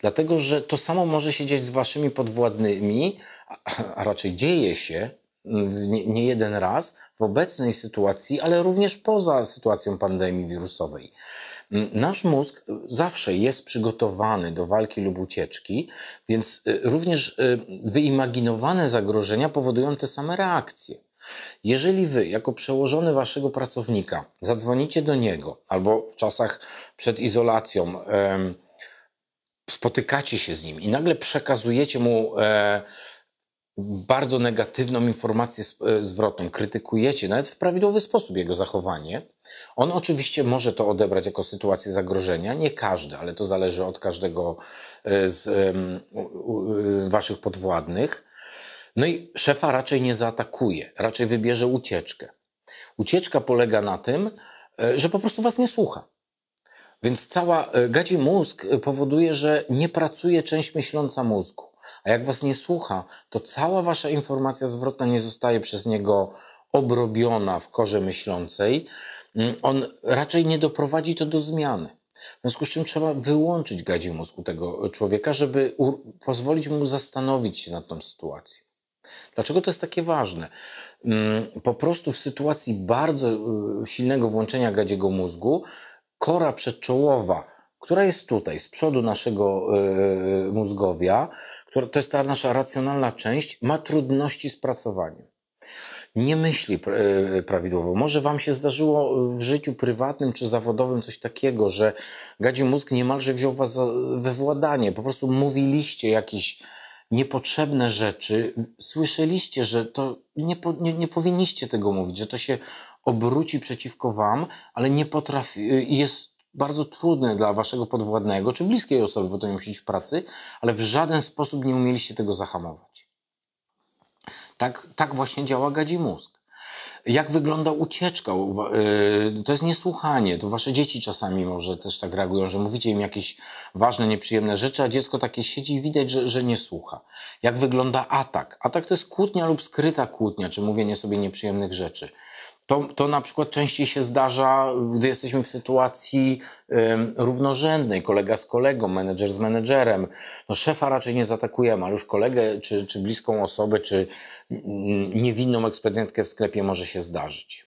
Dlatego, że to samo może się dziać z waszymi podwładnymi, a raczej dzieje się mm, nie, nie jeden raz w obecnej sytuacji, ale również poza sytuacją pandemii wirusowej. Mm, nasz mózg y, zawsze jest przygotowany do walki lub ucieczki, więc y, również y, wyimaginowane zagrożenia powodują te same reakcje. Jeżeli wy, jako przełożony waszego pracownika, zadzwonicie do niego albo w czasach przed izolacją, spotykacie się z nim i nagle przekazujecie mu e, bardzo negatywną informację e, zwrotną, krytykujecie nawet w prawidłowy sposób jego zachowanie, on oczywiście może to odebrać jako sytuację zagrożenia, nie każdy, ale to zależy od każdego e, z e, waszych podwładnych. No i szefa raczej nie zaatakuje, raczej wybierze ucieczkę. Ucieczka polega na tym, że po prostu was nie słucha więc cała e, gadzi mózg e, powoduje, że nie pracuje część myśląca mózgu. A jak was nie słucha, to cała wasza informacja zwrotna nie zostaje przez niego obrobiona w korze myślącej. Mm, on raczej nie doprowadzi to do zmiany. W związku z czym trzeba wyłączyć gadzi mózgu tego e, człowieka, żeby pozwolić mu zastanowić się nad tą sytuacją. Dlaczego to jest takie ważne? Mm, po prostu w sytuacji bardzo silnego włączenia gadziego mózgu kora przedczołowa, która jest tutaj, z przodu naszego yy, mózgowia, która, to jest ta nasza racjonalna część, ma trudności z pracowaniem. Nie myśli e, prawidłowo. Może Wam się zdarzyło w życiu prywatnym czy zawodowym coś takiego, że gadzi mózg niemalże wziął Was za, we władanie. Po prostu mówiliście jakiś niepotrzebne rzeczy. Słyszeliście, że to nie, po, nie, nie powinniście tego mówić, że to się obróci przeciwko wam, ale nie potrafi, y, jest bardzo trudne dla waszego podwładnego czy bliskiej osoby, bo to nie musi być w pracy, ale w żaden sposób nie umieliście tego zahamować. Tak, tak właśnie działa gadzi mózg. Jak wygląda ucieczka? Y, to jest niesłuchanie. To wasze dzieci czasami może też tak reagują, że mówicie im jakieś ważne, nieprzyjemne rzeczy, a dziecko takie siedzi i widać, że, że nie słucha. Jak wygląda atak? Atak to jest kłótnia lub skryta kłótnia, czy mówienie sobie nieprzyjemnych rzeczy. To, to na przykład częściej się zdarza, gdy jesteśmy w sytuacji ym, równorzędnej, kolega z kolegą, menedżer z menedżerem. No, szefa raczej nie zaatakujemy, ale już kolegę, czy, czy bliską osobę, czy mm, mm, niewinną ekspedientkę w sklepie może się zdarzyć.